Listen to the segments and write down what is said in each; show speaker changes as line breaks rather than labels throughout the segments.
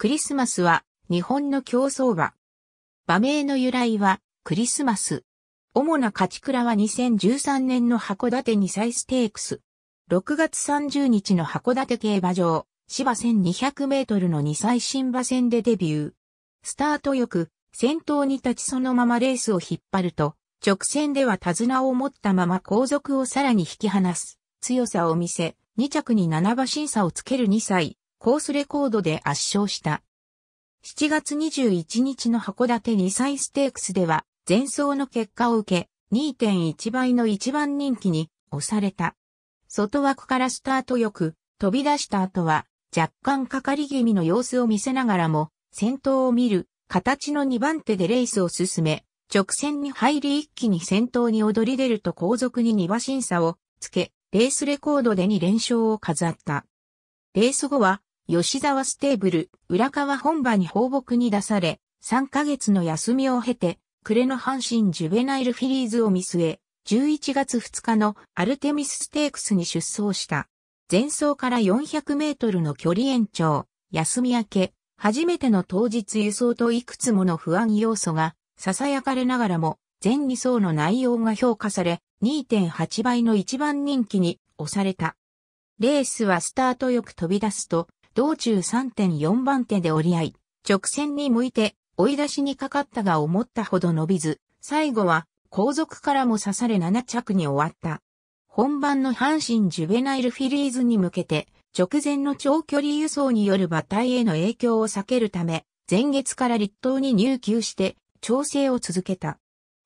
クリスマスは日本の競争馬。馬名の由来はクリスマス。主な勝ち倉は2013年の函館に歳ステークス。6月30日の函館競馬場、芝1200メートルの2歳新馬戦でデビュー。スタートよく、先頭に立ちそのままレースを引っ張ると、直線では手綱を持ったまま後続をさらに引き離す強さを見せ、2着に7馬審査をつける2歳、コースレコードで圧勝した。7月21日の函館2歳ステークスでは、前走の結果を受け、2.1倍の一番人気に押された。外枠からスタートよく、飛び出した後は、若干かかり気味の様子を見せながらも、先頭を見る、形の2番手でレースを進め、直線に入り一気に先頭に躍り出ると後続に2馬審査をつけ、レースレコードで2連勝を飾った。レース後は、吉沢ステーブル、浦川本場に放牧に出され、3ヶ月の休みを経て、暮れの阪神ジュベナイルフィリーズを見据え、11月2日のアルテミスステークスに出走した。前走から400メートルの距離延長、休み明け、初めての当日輸送といくつもの不安要素が、囁かれながらも、全2層の内容が評価され、2.8倍の一番人気に押された。レースはスタートよく飛び出すと、道中3.4番手で折り合い、直線に向いて追い出しにかかったが思ったほど伸びず、最後は後続からも刺され7着に終わった。本番の阪神ジュベナイルフィリーズに向けて、直前の長距離輸送による馬体への影響を避けるため、前月から立党に入球して調整を続けた。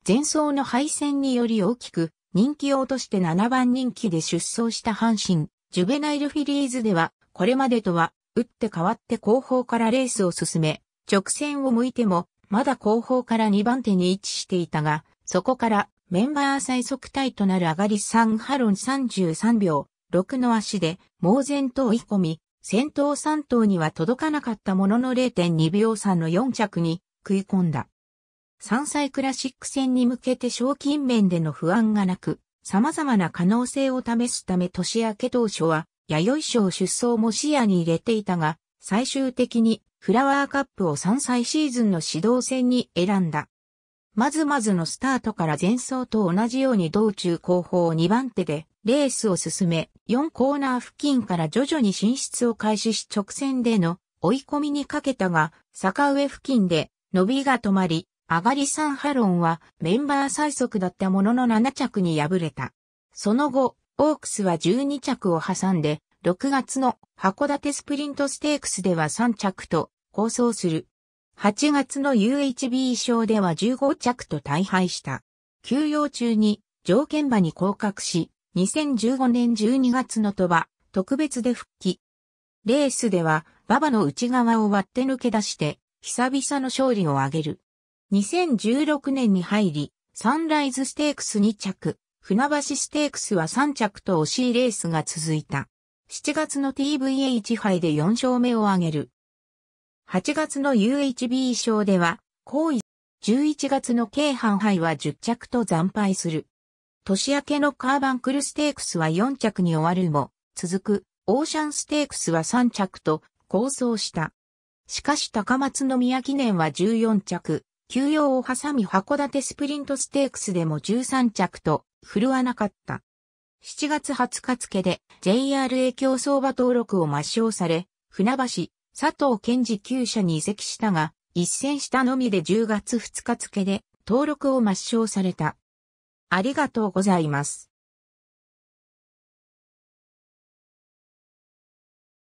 前走の敗戦により大きく人気を落として7番人気で出走した阪神、ジュベナイルフィリーズでは、これまでとは打って変わって後方からレースを進め、直線を向いても、まだ後方から2番手に位置していたが、そこからメンバー最速体となる上がり3ハロン33秒6の足で猛然と追い込み、先頭3頭には届かなかったものの0.2秒差の4着に食い込んだ。3歳クラシック戦に向けて賞金面での不安がなく、様々な可能性を試すため年明け当初は弥生賞出走も視野に入れていたが、最終的にフラワーカップを3歳シーズンの指導戦に選んだ。まずまずのスタートから前走と同じように道中後方2番手でレースを進め、4コーナー付近から徐々に進出を開始し直線での追い込みにかけたが、坂上付近で伸びが止まり、上がり3ハロンはメンバー最速だったものの7着に敗れた。その後、オークスは12着を挟んで、6月の函館スプリントステークスでは3着と構想する。8月の UHB 賞では15着と大敗した。休養中に条件馬に降格し、2015年12月のとば特別で復帰。レースでは、馬場の内側を割って抜け出して、久々の勝利を挙げる。2016年に入り、サンライズステークス2着、船橋ステークスは3着と惜しいレースが続いた。7月の TVA1 杯で4勝目を挙げる。8月の UHB 賞では、後位。11月の K 半杯は10着と惨敗する。年明けのカーバンクルステークスは4着に終わるも、続くオーシャンステークスは3着と構想した。しかし高松宮記念は14着、休養を挟み函館スプリントステークスでも13着と振るわなかった。7月20日付で JRA 競走馬登録を抹消され、船橋、佐藤健二旧社に移籍したが、一戦したのみで10月2日付で登録を抹消された。ありがとうございます。